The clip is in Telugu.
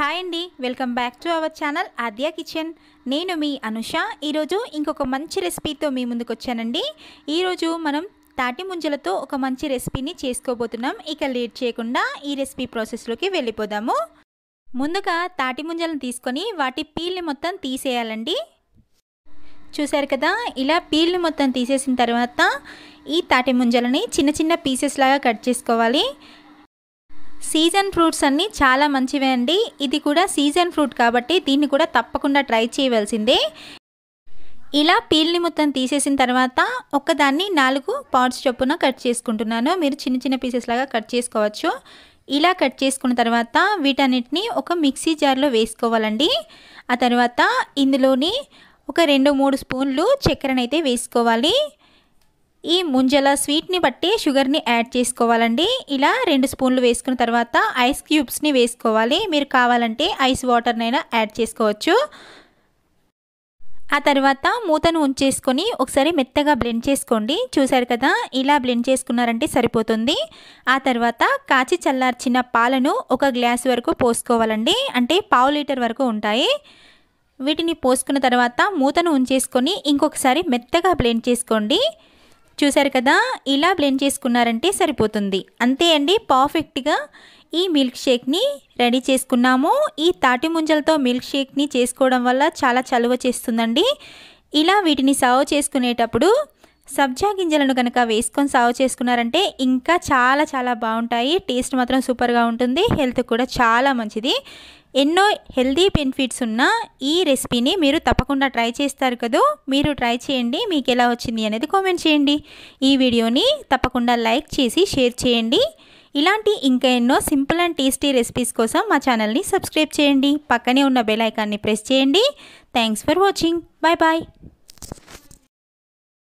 హాయ్ అండి welcome back to our channel Aadya kitchen నేను మీ అనుష ఈరోజు ఇంకొక మంచి రెసిపీతో మీ ముందుకు వచ్చానండి ఈరోజు మనం తాటి ముంజలతో ఒక మంచి రెసిపీని చేసుకోబోతున్నాం ఇక లేట్ చేయకుండా ఈ రెసిపీ ప్రాసెస్లోకి వెళ్ళిపోదాము ముందుగా తాటి ముంజలను తీసుకొని వాటి పీల్ని మొత్తం తీసేయాలండి చూశారు కదా ఇలా పీల్ని మొత్తం తీసేసిన తర్వాత ఈ తాటి ముంజలని చిన్న చిన్న పీసెస్ లాగా కట్ చేసుకోవాలి సీజన్ ఫ్రూట్స్ అన్నీ చాలా మంచివే అండి ఇది కూడా సీజన్ ఫ్రూట్ కాబట్టి దీన్ని కూడా తప్పకుండా ట్రై చేయవలసిందే ఇలా పీల్ని మొత్తం తీసేసిన తర్వాత ఒక్కదాన్ని నాలుగు పార్ట్స్ చొప్పున కట్ చేసుకుంటున్నాను మీరు చిన్న చిన్న పీసెస్ లాగా కట్ చేసుకోవచ్చు ఇలా కట్ చేసుకున్న తర్వాత వీటన్నిటిని ఒక మిక్సీ జార్లో వేసుకోవాలండి ఆ తర్వాత ఇందులోని ఒక రెండు మూడు స్పూన్లు చక్కెరనైతే వేసుకోవాలి ఈ ముంజల స్వీట్ని బట్టి షుగర్ని యాడ్ చేసుకోవాలండి ఇలా రెండు స్పూన్లు వేసుకున్న తర్వాత ఐస్ క్యూబ్స్ని వేసుకోవాలి మీరు కావాలంటే ఐస్ వాటర్నైనా యాడ్ చేసుకోవచ్చు ఆ తర్వాత మూతను ఉంచేసుకొని ఒకసారి మెత్తగా బ్లెండ్ చేసుకోండి చూసారు కదా ఇలా బ్లెండ్ చేసుకున్నారంటే సరిపోతుంది ఆ తర్వాత కాచి చల్లార్చిన పాలను ఒక గ్లాస్ వరకు పోసుకోవాలండి అంటే పావు లీటర్ వరకు ఉంటాయి వీటిని పోసుకున్న తర్వాత మూతను ఉంచేసుకొని ఇంకొకసారి మెత్తగా బ్లెండ్ చేసుకోండి చూశారు కదా ఇలా బ్లెండ్ చేసుకున్నారంటే సరిపోతుంది అంతే అండి పర్ఫెక్ట్గా ఈ మిల్క్ షేక్ని రెడీ చేసుకున్నాము ఈ తాటి ముంజలతో మిల్క్ షేక్ని చేసుకోవడం వల్ల చాలా చలువ చేస్తుందండి ఇలా వీటిని సర్వ్ చేసుకునేటప్పుడు సబ్జా గింజలను కనుక వేసుకొని సాగు చేసుకున్నారంటే ఇంకా చాలా చాలా బాగుంటాయి టేస్ట్ మాత్రం సూపర్గా ఉంటుంది హెల్త్ కూడా చాలా మంచిది ఎన్నో హెల్దీ బెనిఫిట్స్ ఉన్న ఈ రెసిపీని మీరు తప్పకుండా ట్రై చేస్తారు కదూ మీరు ట్రై చేయండి మీకు ఎలా వచ్చింది అనేది కామెంట్ చేయండి ఈ వీడియోని తప్పకుండా లైక్ చేసి షేర్ చేయండి ఇలాంటి ఇంకా ఎన్నో సింపుల్ అండ్ టేస్టీ రెసిపీస్ కోసం మా ఛానల్ని సబ్స్క్రైబ్ చేయండి పక్కనే ఉన్న బెల్ ఐకాన్ని ప్రెస్ చేయండి thanks for watching bye bye